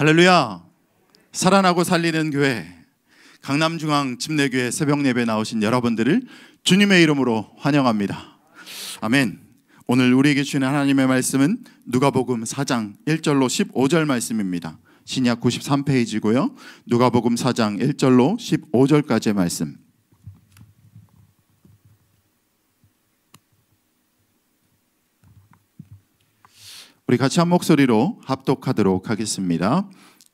할렐루야. 살아나고 살리는 교회 강남중앙 집례교회 새벽 예배 나오신 여러분들을 주님의 이름으로 환영합니다. 아멘. 오늘 우리에게 주는 하나님의 말씀은 누가복음 4장 1절로 15절 말씀입니다. 신약 93페이지고요. 누가복음 4장 1절로 15절까지의 말씀. 우리 같이 한 목소리로 합독하도록 하겠습니다.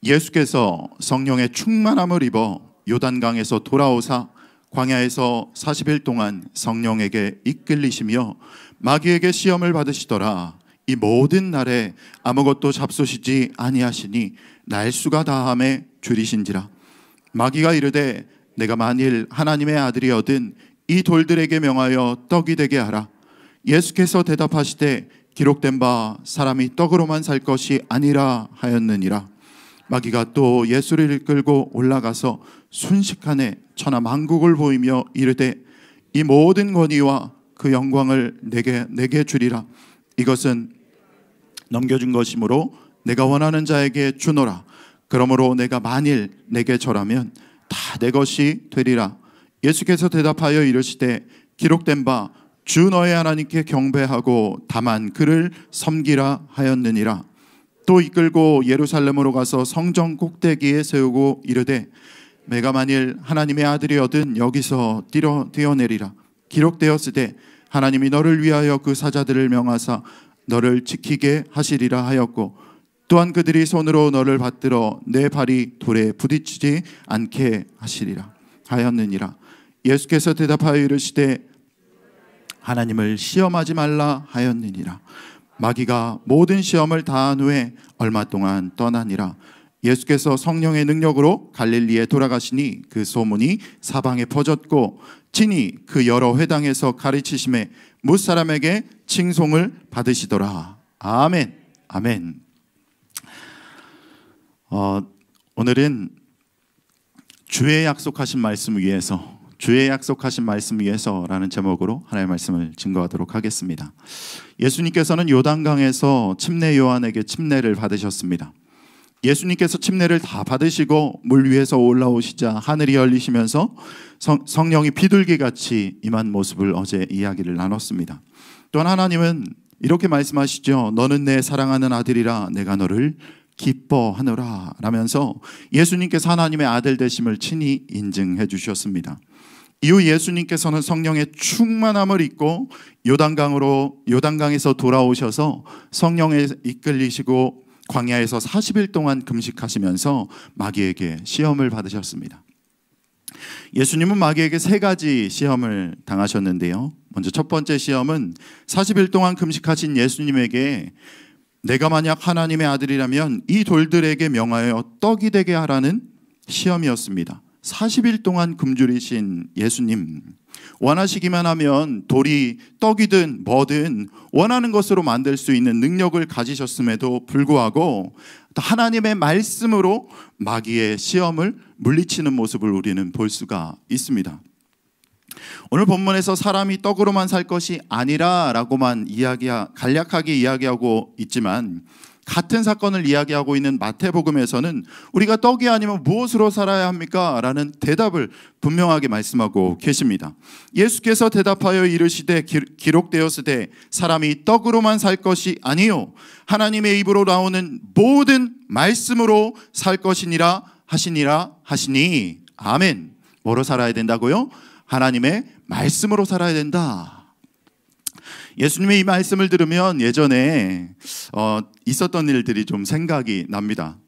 예수께서 성령의 충만함을 입어 요단강에서 돌아오사 광야에서 40일 동안 성령에게 이끌리시며 마귀에게 시험을 받으시더라. 이 모든 날에 아무것도 잡수시지 아니하시니 날수가 다함에 줄이신지라. 마귀가 이르되 내가 만일 하나님의 아들이어든 이 돌들에게 명하여 떡이 되게 하라. 예수께서 대답하시되 기록된 바 사람이 떡으로만 살 것이 아니라 하였느니라. 마귀가 또 예수를 이끌고 올라가서 순식간에 천하 만국을 보이며 이르되 이 모든 권위와 그 영광을 내게 내게 주리라. 이것은 넘겨준 것이므로 내가 원하는 자에게 주노라. 그러므로 내가 만일 내게 절하면 다 내 것이 되리라. 예수께서 대답하여 이르시되 기록된 바주 너의 하나님께 경배하고 다만 그를 섬기라 하였느니라. 또 이끌고 예루살렘으로 가서 성전 꼭대기에 세우고 이르되 내가 만일 하나님의 아들이어든 여기서 뛰어 뛰어내리라. 기록되었으되 하나님이 너를 위하여 그 사자들을 명하사 너를 지키게 하시리라 하였고 또한 그들이 손으로 너를 받들어 내 발이 돌에 부딪히지 않게 하시리라 하였느니라 예수께서 대답하여 이르시되 하나님을 시험하지 말라 하였느니라. 마귀가 모든 시험을 다한 후에 얼마 동안 떠나니라. 예수께서 성령의 능력으로 갈릴리에 돌아가시니 그 소문이 사방에 퍼졌고 친히 그 여러 회당에서 가르치심에 못 사람에게 칭송을 받으시더라. 아멘. 아멘. 어, 오늘은 주의 약속하신 말씀 을위해서 주의 약속하신 말씀 위해서라는 제목으로 하나님의 말씀을 증거하도록 하겠습니다. 예수님께서는 요단강에서 침례 요한에게 침례를 받으셨습니다. 예수님께서 침례를 다 받으시고 물 위에서 올라오시자 하늘이 열리시면서 성, 령이 비둘기 같이 임한 모습을 어제 이야기를 나눴습니다. 또한 하나님은 이렇게 말씀하시죠. 너는 내 사랑하는 아들이라 내가 너를 기뻐하노라 라면서 예수님께서 하나님의 아들 되심을 친히 인증해 주셨습니다. 이후 예수님께서는 성령의 충만함을 입고 요단강으로 요단강에서 돌아오셔서 성령에 이끌리시고 광야에서 40일 동안 금식하시면서 마귀에게 시험을 받으셨습니다. 예수님은 마귀에게 세 가지 시험을 당하셨는데요. 먼저 첫 번째 시험은 40일 동안 금식하신 예수님에게 내가 만약 하나님의 아들이라면 이 돌들에게 명하여 떡이 되게 하라는 시험이었습니다. 40일 동안 굶주리신 예수님 원하시기만 하면 돌이 떡이든 뭐든 원하는 것으로 만들 수 있는 능력을 가지셨음에도 불구하고 하나님의 말씀으로 마귀의 시험을 물리치는 모습을 우리는 볼 수가 있습니다. 오늘 본문에서 사람이 떡으로만 살 것이 아니라라고만 이야기 간략하게 이야기하고 있지만 같은 사건을 이야기하고 있는 마태복음에서는 우리가 떡이 아니면 무엇으로 살아야 합니까? 라는 대답을 분명하게 말씀하고 계십니다. 예수께서 대답하여 이르시되 기록되었으되 사람이 떡으로만 살 것이 아니요 하나님의 입으로 나오는 모든 말씀으로 살 것이니라 하시니라 하시니 아멘. 뭐로 살아야 된다고요? 하나님의 말씀으로 살아야 된다. 예수님의 이 말씀을 들으면 예전에 어, 있었던 일들이 좀 생각이 납니다.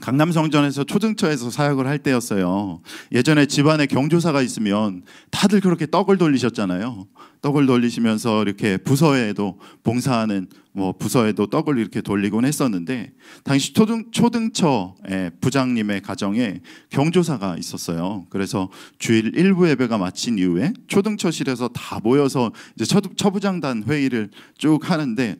강남 성전에서 초등처에서 사역을 할 때였어요. 예전에 집안에 경조사가 있으면 다들 그렇게 떡을 돌리셨잖아요. 떡을 돌리시면서 이렇게 부서에도 봉사하는 뭐 부서에도 떡을 이렇게 돌리곤 했었는데 당시 초등 초등처 부장님의 가정에 경조사가 있었어요. 그래서 주일 일부 예배가 마친 이후에 초등처실에서 다 모여서 이제 처부장단 회의를 쭉 하는데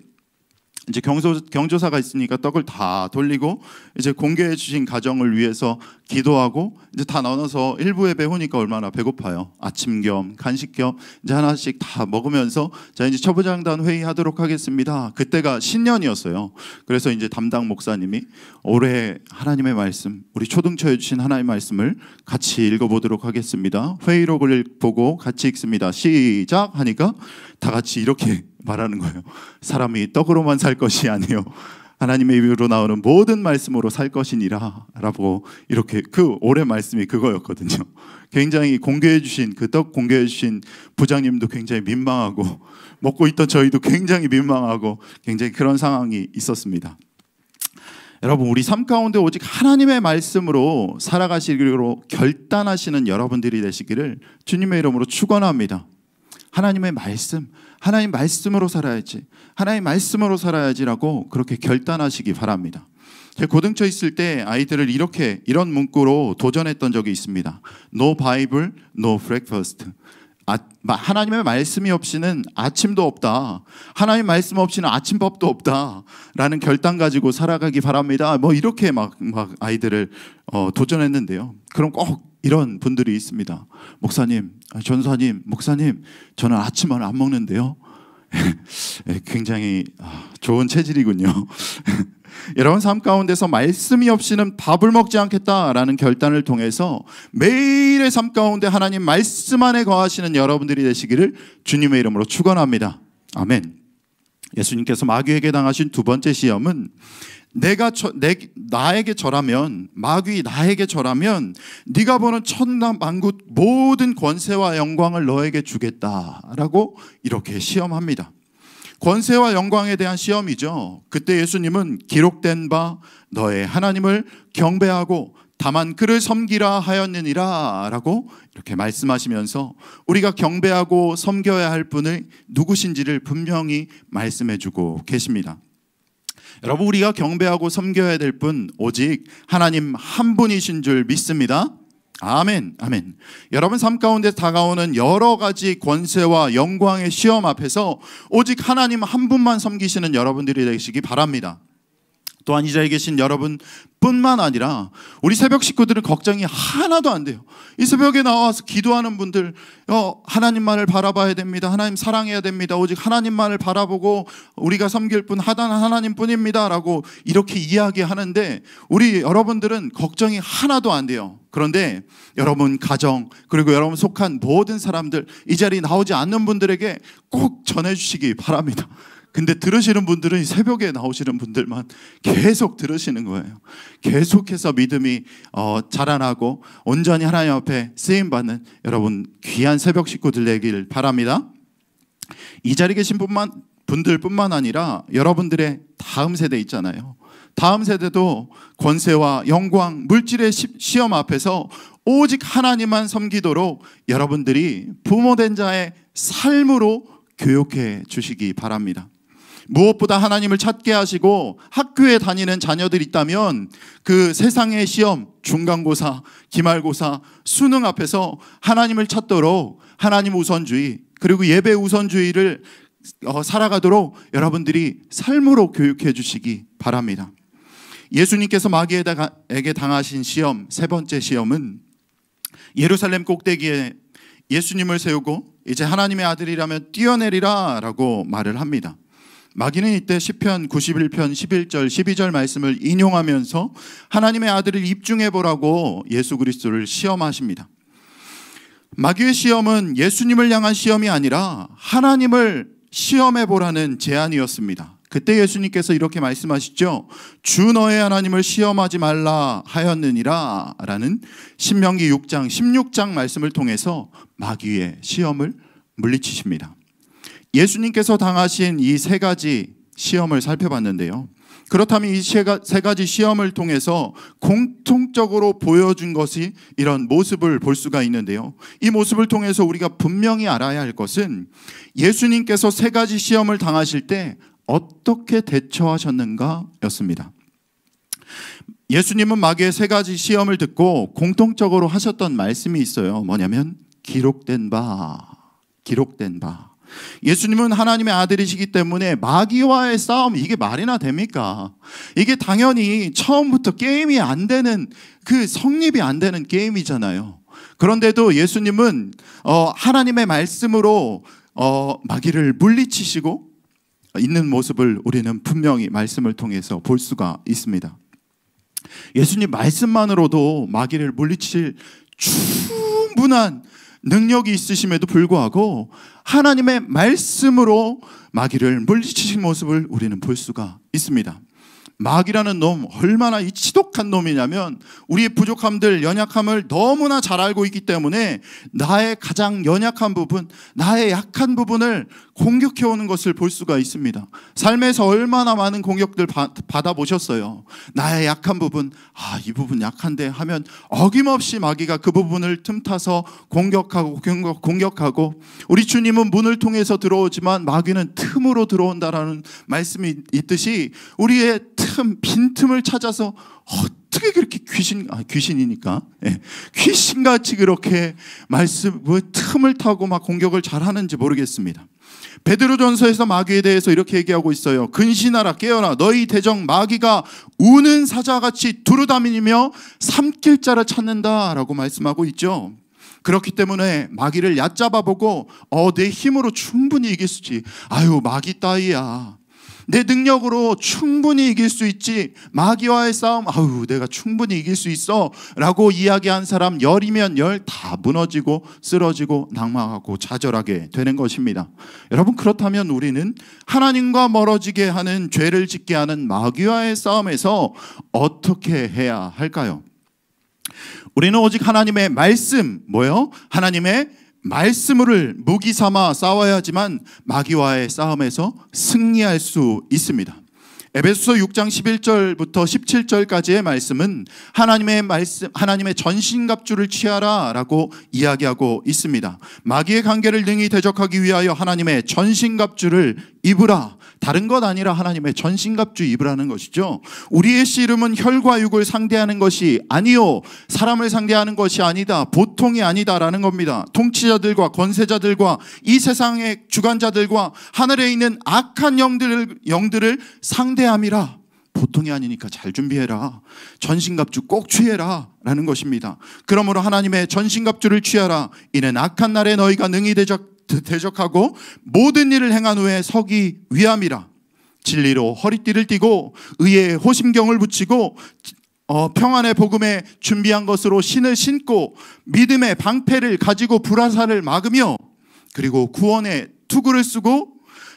이제 경소, 경조사가 있으니까 떡을 다 돌리고 이제 공개해 주신 가정을 위해서 기도하고 이제 다 나눠서 일부 예배 오니까 얼마나 배고파요. 아침 겸 간식 겸 이제 하나씩 다 먹으면서 자 이제 처부장단 회의하도록 하겠습니다. 그때가 신년이었어요. 그래서 이제 담당 목사님이 올해 하나님의 말씀 우리 초등처에 주신 하나님의 말씀을 같이 읽어보도록 하겠습니다. 회의록을 보고 같이 읽습니다. 시작 하니까 다 같이 이렇게 말하는 거예요. 사람이 떡으로만 살 것이 아니요 하나님의 입으로 나오는 모든 말씀으로 살 것이니라라고 이렇게 그 올해 말씀이 그거였거든요. 굉장히 공개해 주신 그 떡 공개해 주신 부장님도 굉장히 민망하고 먹고 있던 저희도 굉장히 민망하고 굉장히 그런 상황이 있었습니다. 여러분 우리 삶 가운데 오직 하나님의 말씀으로 살아가시기로 결단하시는 여러분들이 되시기를 주님의 이름으로 축원합니다. 하나님의 말씀, 하나님 말씀으로 살아야지, 하나님 말씀으로 살아야지라고 그렇게 결단하시기 바랍니다. 제 고등처 있을 때 아이들을 이렇게 이런 문구로 도전했던 적이 있습니다. No Bible, no breakfast. 아, 하나님의 말씀이 없이는 아침도 없다. 하나님 말씀 없이는 아침밥도 없다. 라는 결단 가지고 살아가기 바랍니다. 뭐 이렇게 막, 막 아이들을 어, 도전했는데요. 그럼 꼭 이런 분들이 있습니다. 목사님, 아, 전사님, 목사님, 저는 아침을 안 먹는데요. 예, 굉장히 아, 좋은 체질이군요. 여러분 삶 가운데서 말씀이 없이는 밥을 먹지 않겠다라는 결단을 통해서 매일의 삶 가운데 하나님 말씀 안에 거하시는 여러분들이 되시기를 주님의 이름으로 축원합니다. 아멘. 예수님께서 마귀에게 당하신 두 번째 시험은 내가 저, 내, 나에게 절하면 마귀 나에게 절하면 네가 보는 천남 만국 모든 권세와 영광을 너에게 주겠다라고 이렇게 시험합니다. 권세와 영광에 대한 시험이죠. 그때 예수님은 기록된 바 너의 하나님을 경배하고 다만 그를 섬기라 하였느니라 라고 이렇게 말씀하시면서 우리가 경배하고 섬겨야 할 분을 누구신지를 분명히 말씀해 주고 계십니다. 여러분 우리가 경배하고 섬겨야 될 분 오직 하나님 한 분이신 줄 믿습니다. 아멘, 아멘. 여러분 삶 가운데 다가오는 여러 가지 권세와 영광의 시험 앞에서 오직 하나님 한 분만 섬기시는 여러분들이 되시기 바랍니다. 또한 이 자리에 계신 여러분 뿐만 아니라 우리 새벽 식구들은 걱정이 하나도 안 돼요. 이 새벽에 나와서 기도하는 분들, 어, 하나님만을 바라봐야 됩니다. 하나님 사랑해야 됩니다. 오직 하나님만을 바라보고 우리가 섬길 분 하단 하나님 뿐입니다. 라고 이렇게 이야기하는데 우리 여러분들은 걱정이 하나도 안 돼요. 그런데 여러분 가정, 그리고 여러분 속한 모든 사람들, 이 자리에 나오지 않는 분들에게 꼭 전해주시기 바랍니다. 근데 들으시는 분들은 새벽에 나오시는 분들만 계속 들으시는 거예요. 계속해서 믿음이 어, 자라나고 온전히 하나님 앞에 쓰임받는 여러분 귀한 새벽 식구들 되길 바랍니다. 이 자리에 계신 분만, 분들뿐만 아니라 여러분들의 다음 세대 있잖아요. 다음 세대도 권세와 영광, 물질의 시험 앞에서 오직 하나님만 섬기도록 여러분들이 부모된 자의 삶으로 교육해 주시기 바랍니다. 무엇보다 하나님을 찾게 하시고 학교에 다니는 자녀들 이 있다면 그 세상의 시험, 중간고사, 기말고사, 수능 앞에서 하나님을 찾도록 하나님 우선주의, 그리고 예배 우선주의를 어, 살아가도록 여러분들이 삶으로 교육해 주시기 바랍니다. 예수님께서 마귀에게 당하신 시험, 세 번째 시험은 예루살렘 꼭대기에 예수님을 세우고 이제 하나님의 아들이라면 뛰어내리라 라고 말을 합니다. 마귀는 이때 1 0편 91편 11절 12절 말씀을 인용하면서 하나님의 아들을 입증해 보라고 예수 그리스도를 시험하십니다. 마귀의 시험은 예수님을 향한 시험이 아니라 하나님을 시험해 보라는 제안이었습니다. 그때 예수님께서 이렇게 말씀하시죠. 주 너의 하나님을 시험하지 말라 하였느니라 라는 신명기 6장 16장 말씀을 통해서 마귀의 시험을 물리치십니다. 예수님께서 당하신 이 세 가지 시험을 살펴봤는데요. 그렇다면 이 세 가지 시험을 통해서 공통적으로 보여준 것이 이런 모습을 볼 수가 있는데요. 이 모습을 통해서 우리가 분명히 알아야 할 것은 예수님께서 세 가지 시험을 당하실 때 어떻게 대처하셨는가 였습니다. 예수님은 마귀의 세 가지 시험을 듣고 공통적으로 하셨던 말씀이 있어요. 뭐냐면 기록된 바, 기록된 바. 예수님은 하나님의 아들이시기 때문에 마귀와의 싸움 이게 말이나 됩니까? 이게 당연히 처음부터 게임이 안 되는 그 성립이 안 되는 게임이잖아요. 그런데도 예수님은 어, 하나님의 말씀으로 어, 마귀를 물리치시고 있는 모습을 우리는 분명히 말씀을 통해서 볼 수가 있습니다. 예수님 말씀만으로도 마귀를 물리칠 충분한 능력이 있으심에도 불구하고 하나님의 말씀으로 마귀를 물리치신 모습을 우리는 볼 수가 있습니다. 마귀라는 놈 얼마나 이 지독한 놈이냐면 우리의 부족함들 연약함을 너무나 잘 알고 있기 때문에 나의 가장 연약한 부분 나의 약한 부분을 공격해 오는 것을 볼 수가 있습니다 삶에서 얼마나 많은 공격들 받아보셨어요 나의 약한 부분 아이 부분 약한데 하면 어김없이 마귀가 그 부분을 틈타서 공격하고 공격하고 우리 주님은 문을 통해서 들어오지만 마귀는 틈으로 들어온다라는 말씀이 있듯이 우리의 틈참 빈틈을 찾아서 어떻게 그렇게 귀신 아 귀신이니까 예, 귀신같이 그렇게 말씀 뭐 틈을 타고 막 공격을 잘하는지 모르겠습니다. 베드로전서에서 마귀에 대해서 이렇게 얘기하고 있어요. 근신하라 깨어라 너희 대적 마귀가 우는 사자같이 두루다니며 삼킬 자를 찾는다라고 말씀하고 있죠. 그렇기 때문에 마귀를 얕잡아보고 어내 힘으로 충분히 이길 수지. 아유 마귀 따위야. 내 능력으로 충분히 이길 수 있지. 마귀와의 싸움, 아우, 내가 충분히 이길 수 있어. 라고 이야기한 사람 열이면 열 다 무너지고 쓰러지고 낙망하고 좌절하게 되는 것입니다. 여러분, 그렇다면 우리는 하나님과 멀어지게 하는 죄를 짓게 하는 마귀와의 싸움에서 어떻게 해야 할까요? 우리는 오직 하나님의 말씀, 뭐요? 하나님의 말씀을 무기 삼아 싸워야 지만 마귀와의 싸움에서 승리할 수 있습니다. 에베소서 6장 11절부터 17절까지의 말씀은 하나님의 말씀 하나님의 전신갑주를 취하라라고 이야기하고 있습니다. 마귀의 관계를 능히 대적하기 위하여 하나님의 전신갑주를 입으라. 다른 것 아니라 하나님의 전신갑주 입으라는 것이죠. 우리의 씨름은 혈과 육을 상대하는 것이 아니요. 사람을 상대하는 것이 아니다. 보통이 아니다라는 겁니다. 통치자들과 권세자들과 이 세상의 주관자들과 하늘에 있는 악한 영들을, 영들을 상대 최대함이라 보통이 아니니까 잘 준비해라. 전신갑주 꼭 취해라. 라는 것입니다. 그러므로 하나님의 전신갑주를 취하라. 이는 악한 날에 너희가 능히 대적, 대적하고 모든 일을 행한 후에 서기 위함이라. 진리로 허리띠를 띠고 의에 호심경을 붙이고 어, 평안의 복음에 준비한 것으로 신을 신고 믿음의 방패를 가지고 불화사를 막으며 그리고 구원의 투구를 쓰고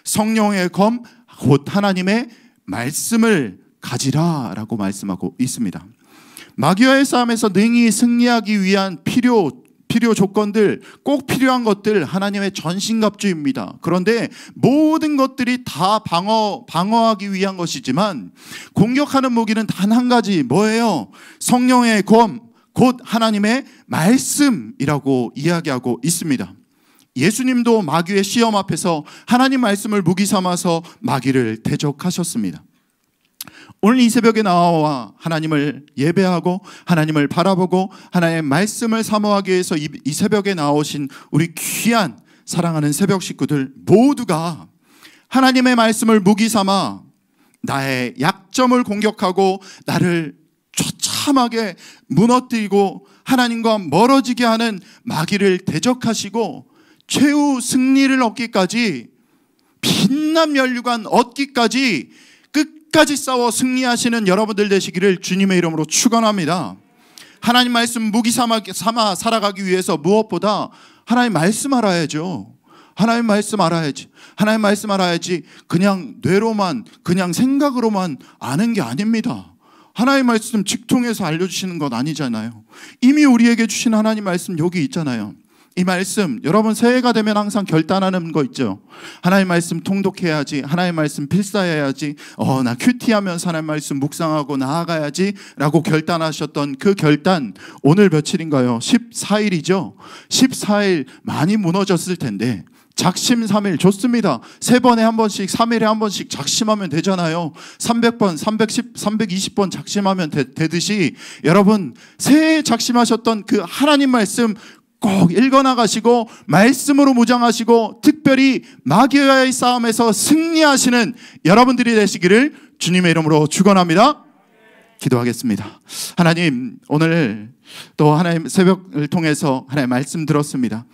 성령의 검 곧 하나님의 말씀을 가지라라고 말씀하고 있습니다. 마귀와의 싸움에서 능히 승리하기 위한 필요 필요 조건들 꼭 필요한 것들 하나님의 전신갑주입니다. 그런데 모든 것들이 다 방어 방어하기 위한 것이지만 공격하는 무기는 단 한 가지 뭐예요? 성령의 검 곧 하나님의 말씀이라고 이야기하고 있습니다. 예수님도 마귀의 시험 앞에서 하나님 말씀을 무기 삼아서 마귀를 대적하셨습니다. 오늘 이 새벽에 나와 하나님을 예배하고 하나님을 바라보고 하나님의 말씀을 사모하기 위해서 이, 새벽에 나오신 우리 귀한 사랑하는 새벽 식구들 모두가 하나님의 말씀을 무기 삼아 나의 약점을 공격하고 나를 처참하게 무너뜨리고 하나님과 멀어지게 하는 마귀를 대적하시고 최후 승리를 얻기까지 빛난 멸류관 얻기까지 끝까지 싸워 승리하시는 여러분들 되시기를 주님의 이름으로 축원합니다. 하나님 말씀 무기 삼아, 삼아 살아가기 위해서 무엇보다 하나님 말씀 알아야죠. 하나님 말씀 알아야지. 하나님 말씀 알아야지. 그냥 뇌로만, 그냥 생각으로만 아는 게 아닙니다. 하나님 말씀 직통해서 알려주시는 건 아니잖아요. 이미 우리에게 주신 하나님 말씀 여기 있잖아요. 이 말씀, 여러분 새해가 되면 항상 결단하는 거 있죠. 하나님 말씀 통독해야지, 하나님 말씀 필사해야지, 어, 나 큐티하면서 하나님 말씀 묵상하고 나아가야지 라고 결단하셨던 그 결단, 오늘 며칠인가요? 14일이죠. 14일 많이 무너졌을 텐데, 작심 3일 좋습니다. 세 번에 한 번씩 3일에 한 번씩 작심하면 되잖아요. 300번, 310, 320번 작심하면 되, 듯이 여러분 새해 작심하셨던 그 하나님 말씀 꼭 읽어나가시고 말씀으로 무장하시고 특별히 마귀와의 싸움에서 승리하시는 여러분들이 되시기를 주님의 이름으로 축원합니다. 기도하겠습니다. 하나님 오늘 또 하나님 새벽을 통해서 하나님 말씀 들었습니다.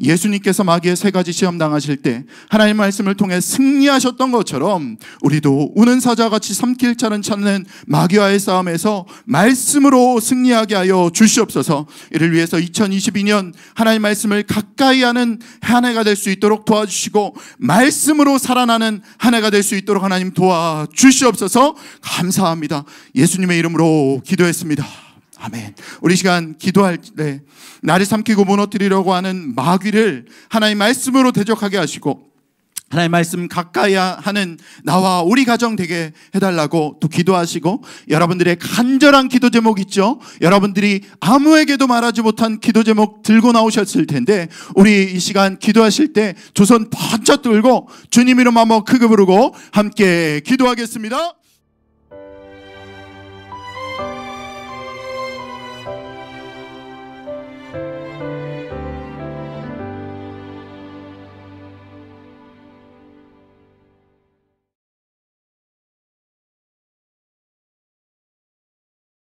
예수님께서 마귀의 세 가지 시험 당하실 때 하나님 말씀을 통해 승리하셨던 것처럼 우리도 우는 사자같이 삼킬 자는 찾는 마귀와의 싸움에서 말씀으로 승리하게 하여 주시옵소서 이를 위해서 2022년 하나님 말씀을 가까이 하는 한 해가 될 수 있도록 도와주시고 말씀으로 살아나는 한 해가 될 수 있도록 하나님 도와주시옵소서 감사합니다. 예수님의 이름으로 기도했습니다. 아멘. 우리 시간 기도할 때 네. 나를 삼키고 무너뜨리려고 하는 마귀를 하나의 님 말씀으로 대적하게 하시고 하나님 의 말씀 가까이 하는 나와 우리 가정 되게 해달라고 또 기도하시고 여러분들의 간절한 기도 제목 있죠? 여러분들이 아무에게도 말하지 못한 기도 제목 들고 나오셨을 텐데 우리 이 시간 기도하실 때 조선 번쩍 들고 주님 이름 한번 크게 부르고 함께 기도하겠습니다.